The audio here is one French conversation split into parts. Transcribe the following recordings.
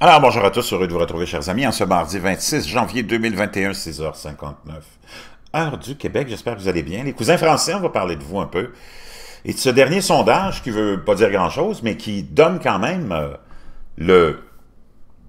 Alors, bonjour à tous, heureux de vous retrouver, chers amis, en ce mardi 26 janvier 2021, 6h59, heure du Québec. J'espère que vous allez bien. Les cousins français, on va parler de vous un peu. Et de ce dernier sondage qui ne veut pas dire grand-chose, mais qui donne quand même euh, le,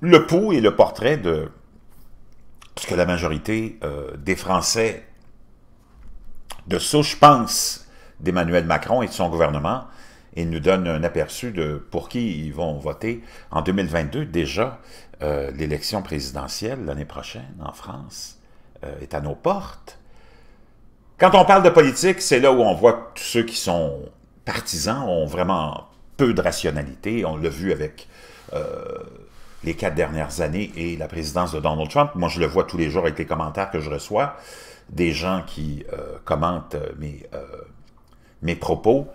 le pouls et le portrait de ce que la majorité euh, des Français de souche pense d'Emmanuel Macron et de son gouvernement. Ils nous donne un aperçu de pour qui ils vont voter en 2022. Déjà, euh, l'élection présidentielle l'année prochaine en France euh, est à nos portes. Quand on parle de politique, c'est là où on voit que tous ceux qui sont partisans ont vraiment peu de rationalité. On l'a vu avec euh, les quatre dernières années et la présidence de Donald Trump. Moi, je le vois tous les jours avec les commentaires que je reçois des gens qui commentent mes propos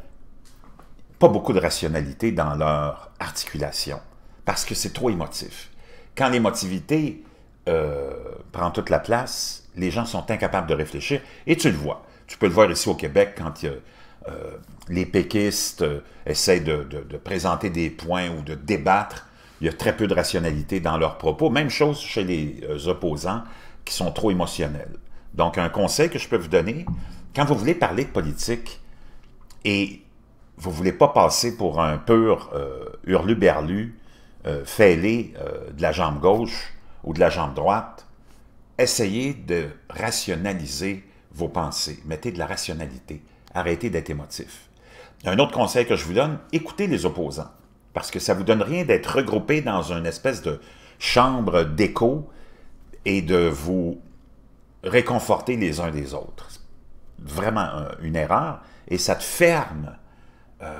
pas beaucoup de rationalité dans leur articulation, parce que c'est trop émotif. Quand l'émotivité euh, prend toute la place, les gens sont incapables de réfléchir, et tu le vois. Tu peux le voir ici au Québec quand euh, les péquistes euh, essaient de, de, présenter des points ou de débattre. Il y a très peu de rationalité dans leurs propos. Même chose chez les opposants qui sont trop émotionnels. Donc, un conseil que je peux vous donner, quand vous voulez parler de politique, et vous ne voulez pas passer pour un pur euh, hurlu berlu euh, fêlé euh, de la jambe gauche ou de la jambe droite, essayez de rationaliser vos pensées. Mettez de la rationalité. Arrêtez d'être émotif. Un autre conseil que je vous donne, écoutez les opposants. Parce que ça ne vous donne rien d'être regroupé dans une espèce de chambre d'écho et de vous réconforter les uns des autres. Vraiment une erreur. Et ça te ferme euh,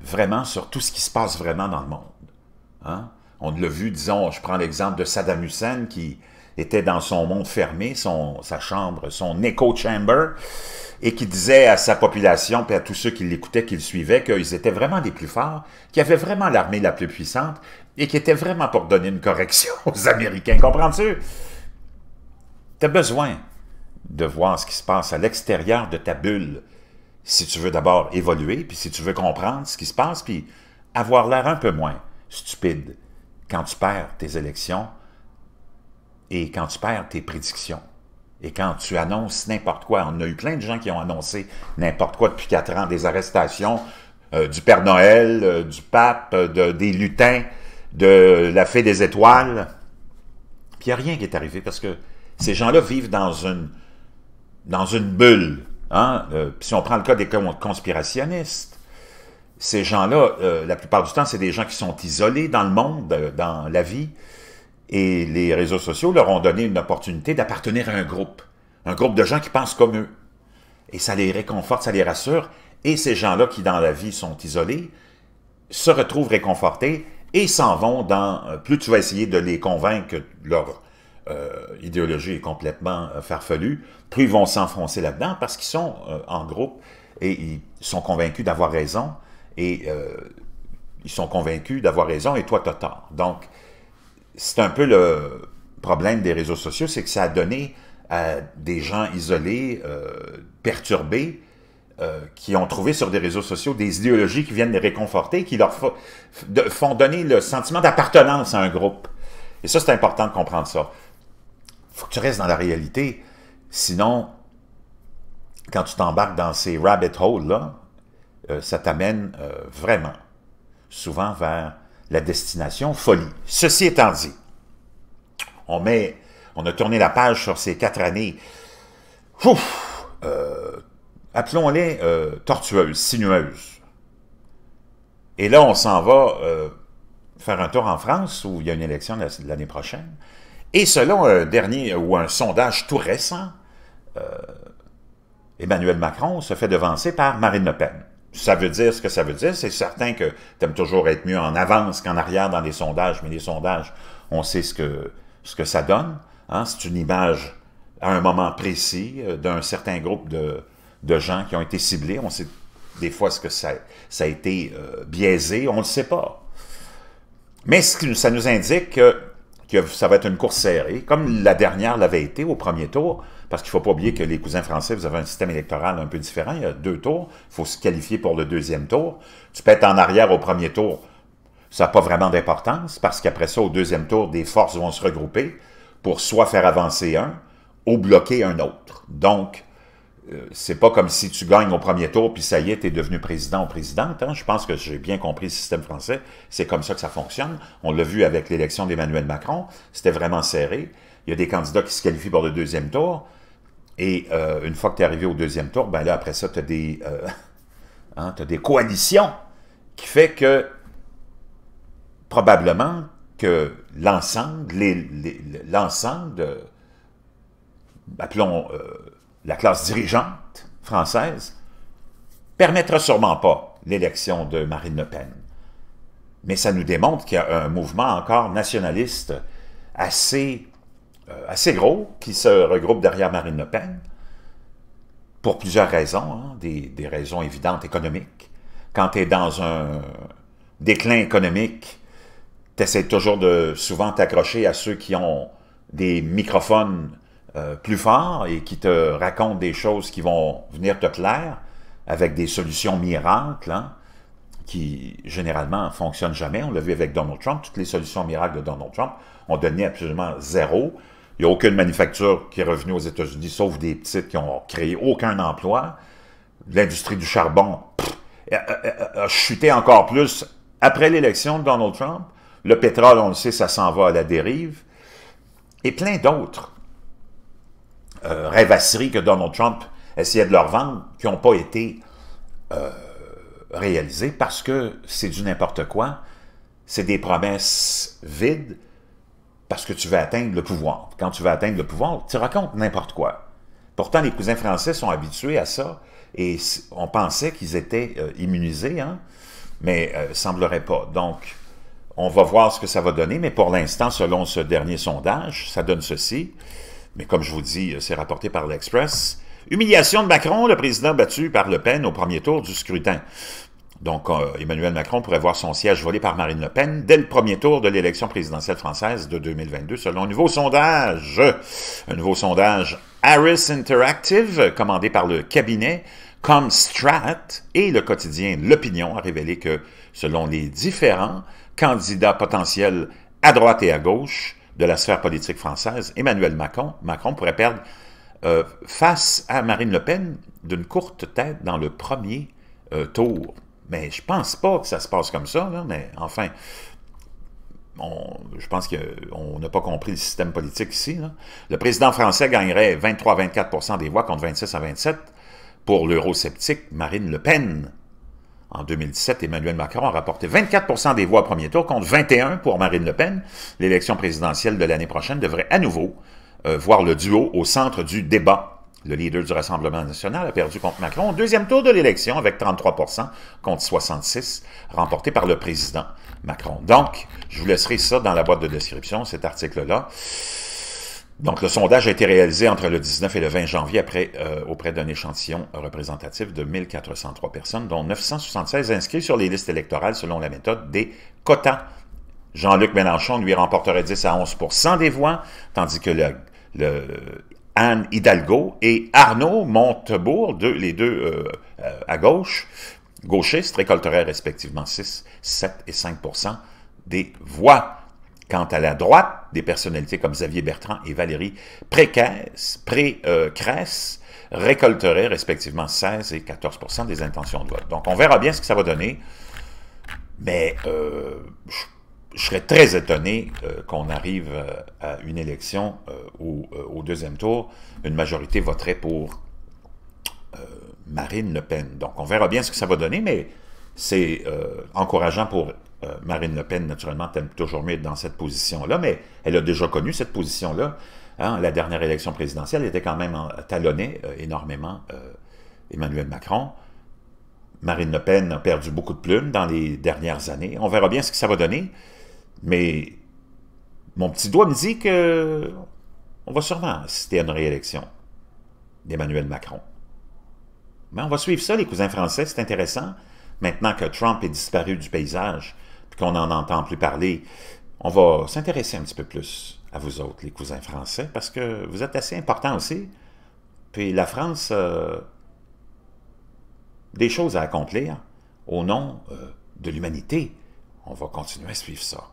vraiment sur tout ce qui se passe vraiment dans le monde. Hein? On l'a vu, disons, je prends l'exemple de Saddam Hussein qui était dans son monde fermé, son, sa chambre, son echo chamber, et qui disait à sa population et à tous ceux qui l'écoutaient, qui le suivaient, qu'ils étaient vraiment les plus forts, y avait vraiment l'armée la plus puissante et qui était vraiment pour donner une correction aux Américains. Comprends-tu? as besoin de voir ce qui se passe à l'extérieur de ta bulle si tu veux d'abord évoluer, puis si tu veux comprendre ce qui se passe, puis avoir l'air un peu moins stupide quand tu perds tes élections et quand tu perds tes prédictions. Et quand tu annonces n'importe quoi, on a eu plein de gens qui ont annoncé n'importe quoi depuis quatre ans, des arrestations euh, du Père Noël, euh, du pape, euh, des lutins, de la fée des étoiles. Puis il n'y a rien qui est arrivé parce que ces gens-là vivent dans une, dans une bulle Hein? Euh, si on prend le cas des conspirationnistes, ces gens-là, euh, la plupart du temps, c'est des gens qui sont isolés dans le monde, euh, dans la vie, et les réseaux sociaux leur ont donné une opportunité d'appartenir à un groupe, un groupe de gens qui pensent comme eux. Et ça les réconforte, ça les rassure, et ces gens-là qui, dans la vie, sont isolés, se retrouvent réconfortés et s'en vont dans... Plus tu vas essayer de les convaincre leur euh, idéologie est complètement euh, farfelue, plus ils vont s'enfoncer là-dedans parce qu'ils sont euh, en groupe et ils sont convaincus d'avoir raison et ils sont convaincus d'avoir raison et toi, t'as tort. Donc, c'est un peu le problème des réseaux sociaux, c'est que ça a donné à des gens isolés, perturbés, qui ont trouvé sur des réseaux sociaux des idéologies qui viennent les réconforter, qui leur font donner le sentiment d'appartenance à un groupe. Et ça, c'est important de comprendre ça faut que tu restes dans la réalité. Sinon, quand tu t'embarques dans ces rabbit holes-là, euh, ça t'amène euh, vraiment souvent vers la destination folie. Ceci étant dit, on, met, on a tourné la page sur ces quatre années. Ouf, euh, appelons-les tortueuses, sinueuses. Et là, on s'en va faire un tour en France où il y a une élection l'année prochaine. Et selon un dernier ou un sondage tout récent, euh, Emmanuel Macron se fait devancer par Marine Le Pen. Ça veut dire ce que ça veut dire. C'est certain que tu aimes toujours être mieux en avance qu'en arrière dans les sondages, mais les sondages, on sait ce que, ce que ça donne. Hein. C'est une image à un moment précis euh, d'un certain groupe de, gens qui ont été ciblés. On sait des fois ce que ça, ça a été euh, biaisé, on ne le sait pas. Mais ça nous indique que ça va être une course serrée, comme la dernière l'avait été au premier tour, parce qu'il ne faut pas oublier que les cousins français, vous avez un système électoral un peu différent, il y a deux tours, il faut se qualifier pour le deuxième tour. Tu peux être en arrière au premier tour, ça n'a pas vraiment d'importance, parce qu'après ça, au deuxième tour, des forces vont se regrouper pour soit faire avancer un, ou bloquer un autre. Donc, euh, c'est pas comme si tu gagnes au premier tour, puis ça y est, tu es devenu président ou présidente. Hein. Je pense que j'ai bien compris le système français. C'est comme ça que ça fonctionne. On l'a vu avec l'élection d'Emmanuel Macron. C'était vraiment serré. Il y a des candidats qui se qualifient pour le deuxième tour. Et euh, une fois que tu es arrivé au deuxième tour, ben là, après ça, tu as, des, euh, hein, des coalitions qui fait que probablement que l'ensemble, l'ensemble, appelons la classe dirigeante française, permettra sûrement pas l'élection de Marine Le Pen. Mais ça nous démontre qu'il y a un mouvement encore nationaliste assez, euh, assez gros qui se regroupe derrière Marine Le Pen pour plusieurs raisons, hein. des, des, raisons évidentes économiques. Quand tu es dans un déclin économique, tu essaies toujours de souvent t'accrocher à ceux qui ont des microphones euh, plus fort et qui te raconte des choses qui vont venir te plaire avec des solutions miracles hein, qui généralement fonctionnent jamais. On l'a vu avec Donald Trump. Toutes les solutions miracles de Donald Trump ont donné absolument zéro. Il n'y a aucune manufacture qui est revenue aux États-Unis, sauf des petites qui n'ont créé aucun emploi. L'industrie du charbon a chuté encore plus après l'élection de Donald Trump. Le pétrole, on le sait, ça s'en va à la dérive. Et plein d'autres. Euh, rêvasseries que Donald Trump essayait de leur vendre, qui n'ont pas été euh, réalisées parce que c'est du n'importe quoi, c'est des promesses vides parce que tu vas atteindre le pouvoir. Quand tu vas atteindre le pouvoir, tu racontes n'importe quoi. Pourtant, les cousins français sont habitués à ça et on pensait qu'ils étaient euh, immunisés, hein? mais euh, semblerait pas. Donc, on va voir ce que ça va donner, mais pour l'instant, selon ce dernier sondage, ça donne ceci. Mais comme je vous dis, euh, c'est rapporté par l'Express. Humiliation de Macron, le président battu par Le Pen au premier tour du scrutin. Donc, euh, Emmanuel Macron pourrait voir son siège volé par Marine Le Pen dès le premier tour de l'élection présidentielle française de 2022, selon un nouveau sondage. Un nouveau sondage Harris Interactive, commandé par le cabinet comme Comstrat et le quotidien L'Opinion, a révélé que, selon les différents candidats potentiels à droite et à gauche, de la sphère politique française, Emmanuel Macron, Macron pourrait perdre euh, face à Marine Le Pen d'une courte tête dans le premier euh, tour. Mais je pense pas que ça se passe comme ça, mais enfin, je pense qu'on n'a pas compris le système politique ici. Le président français gagnerait 23-24 des voix contre 26 à 27 pour l'eurosceptique Marine Le Pen. En 2017, Emmanuel Macron a rapporté 24 des voix au premier tour contre 21 pour Marine Le Pen. L'élection présidentielle de l'année prochaine devrait à nouveau euh, voir le duo au centre du débat. Le leader du Rassemblement national a perdu contre Macron au deuxième tour de l'élection avec 33 contre 66 remporté par le président Macron. Donc, je vous laisserai ça dans la boîte de description, cet article-là. Donc, le sondage a été réalisé entre le 19 et le 20 janvier euh, auprès d'un échantillon représentatif de 1403 personnes, dont 976 inscrits sur les listes électorales selon la méthode des quotas. Jean-Luc Mélenchon, lui, remporterait 10 à 11 des voix, tandis que le, Anne Hidalgo et Arnaud Montebourg, les deux euh, euh, à gauche, gauchistes, récolteraient respectivement 6, 7 et 5 des voix. Quant à la droite, des personnalités comme Xavier Bertrand et Valérie Précaisse Pré euh, récolteraient respectivement 16 et 14 des intentions de vote. Donc, on verra bien ce que ça va donner, mais euh, je, serais très étonné euh, qu'on arrive à une élection au deuxième tour, une majorité voterait pour Marine Le Pen. Donc, on verra bien ce que ça va donner, mais c'est encourageant pour euh, Marine Le Pen, naturellement, t'aime toujours mieux être dans cette position-là, mais elle a déjà connu cette position-là. Hein. La dernière élection présidentielle était quand même talonnée euh, énormément euh, Emmanuel Macron. Marine Le Pen a perdu beaucoup de plumes dans les dernières années. On verra bien ce que ça va donner, mais mon petit doigt me dit que on va sûrement assister à une réélection d'Emmanuel Macron. Mais on va suivre ça, les cousins français, c'est intéressant. Maintenant que Trump est disparu du paysage, qu'on n'en entend plus parler, on va s'intéresser un petit peu plus à vous autres, les cousins français, parce que vous êtes assez importants aussi. Puis la France, euh, des choses à accomplir au nom euh, de l'humanité. On va continuer à suivre ça.